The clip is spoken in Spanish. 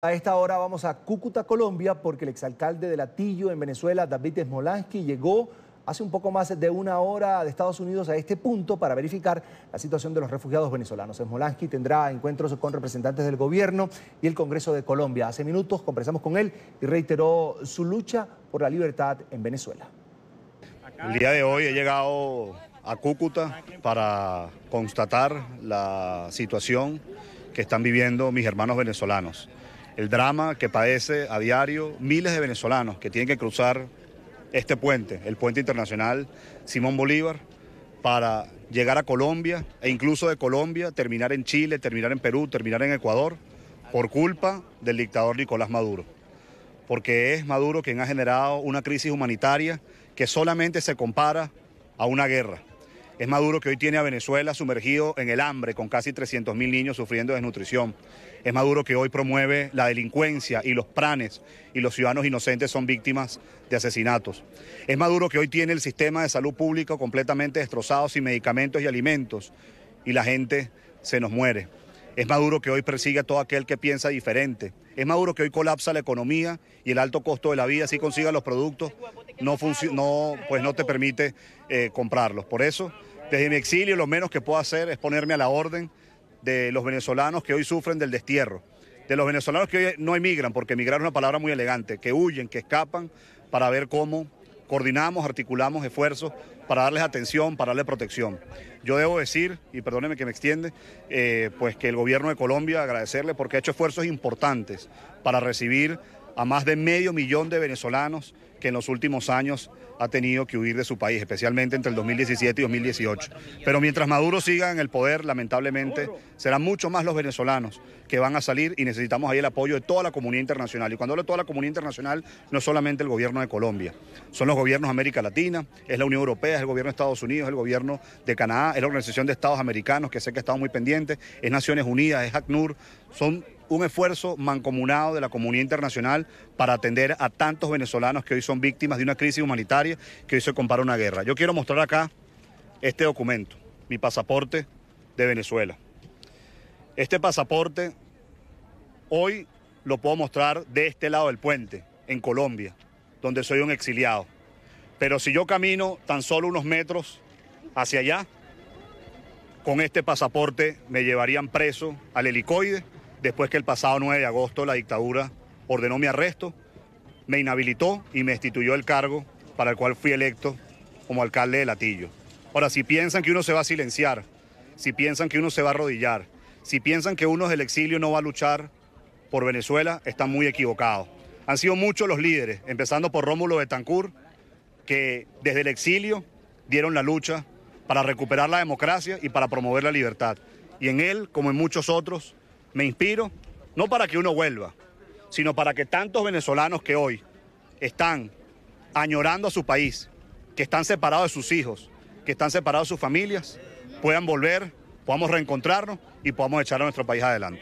A esta hora vamos a Cúcuta, Colombia, porque el exalcalde de Latillo en Venezuela, David Smolansky, llegó hace un poco más de una hora de Estados Unidos a este punto para verificar la situación de los refugiados venezolanos. Smolansky tendrá encuentros con representantes del gobierno y el Congreso de Colombia. Hace minutos conversamos con él y reiteró su lucha por la libertad en Venezuela. El día de hoy he llegado a Cúcuta para constatar la situación que están viviendo mis hermanos venezolanos el drama que padece a diario miles de venezolanos que tienen que cruzar este puente, el puente internacional Simón Bolívar, para llegar a Colombia e incluso de Colombia terminar en Chile, terminar en Perú, terminar en Ecuador, por culpa del dictador Nicolás Maduro. Porque es Maduro quien ha generado una crisis humanitaria que solamente se compara a una guerra es Maduro que hoy tiene a Venezuela sumergido en el hambre, con casi 300.000 niños sufriendo desnutrición. Es Maduro que hoy promueve la delincuencia y los pranes y los ciudadanos inocentes son víctimas de asesinatos. Es Maduro que hoy tiene el sistema de salud público completamente destrozado sin medicamentos y alimentos y la gente se nos muere. Es Maduro que hoy persigue a todo aquel que piensa diferente. Es Maduro que hoy colapsa la economía y el alto costo de la vida, si consiga los productos, no, pues no te permite eh, comprarlos. Por eso desde mi exilio lo menos que puedo hacer es ponerme a la orden de los venezolanos que hoy sufren del destierro, de los venezolanos que hoy no emigran, porque emigrar es una palabra muy elegante, que huyen, que escapan, para ver cómo coordinamos, articulamos esfuerzos para darles atención, para darles protección. Yo debo decir, y perdóneme que me extiende, eh, pues que el gobierno de Colombia agradecerle porque ha hecho esfuerzos importantes para recibir a más de medio millón de venezolanos que en los últimos años ha tenido que huir de su país, especialmente entre el 2017 y 2018. Pero mientras Maduro siga en el poder, lamentablemente, serán mucho más los venezolanos que van a salir y necesitamos ahí el apoyo de toda la comunidad internacional. Y cuando hablo de toda la comunidad internacional, no es solamente el gobierno de Colombia, son los gobiernos de América Latina, es la Unión Europea, es el gobierno de Estados Unidos, es el gobierno de Canadá, es la Organización de Estados Americanos, que sé que ha estado muy pendiente, es Naciones Unidas, es ACNUR, son un esfuerzo mancomunado de la comunidad internacional para atender a tantos venezolanos que hoy son víctimas de una crisis humanitaria que hoy se compara a una guerra. Yo quiero mostrar acá este documento, mi pasaporte de Venezuela. Este pasaporte hoy lo puedo mostrar de este lado del puente, en Colombia, donde soy un exiliado. Pero si yo camino tan solo unos metros hacia allá, con este pasaporte me llevarían preso al helicoide después que el pasado 9 de agosto la dictadura ordenó mi arresto, me inhabilitó y me destituyó el cargo para el cual fui electo como alcalde de Latillo. Ahora, si piensan que uno se va a silenciar, si piensan que uno se va a arrodillar, si piensan que uno del exilio no va a luchar por Venezuela, están muy equivocados. Han sido muchos los líderes, empezando por Rómulo Betancourt, que desde el exilio dieron la lucha para recuperar la democracia y para promover la libertad. Y en él, como en muchos otros, me inspiro, no para que uno vuelva, sino para que tantos venezolanos que hoy están añorando a su país, que están separados de sus hijos, que están separados de sus familias, puedan volver, podamos reencontrarnos y podamos echar a nuestro país adelante.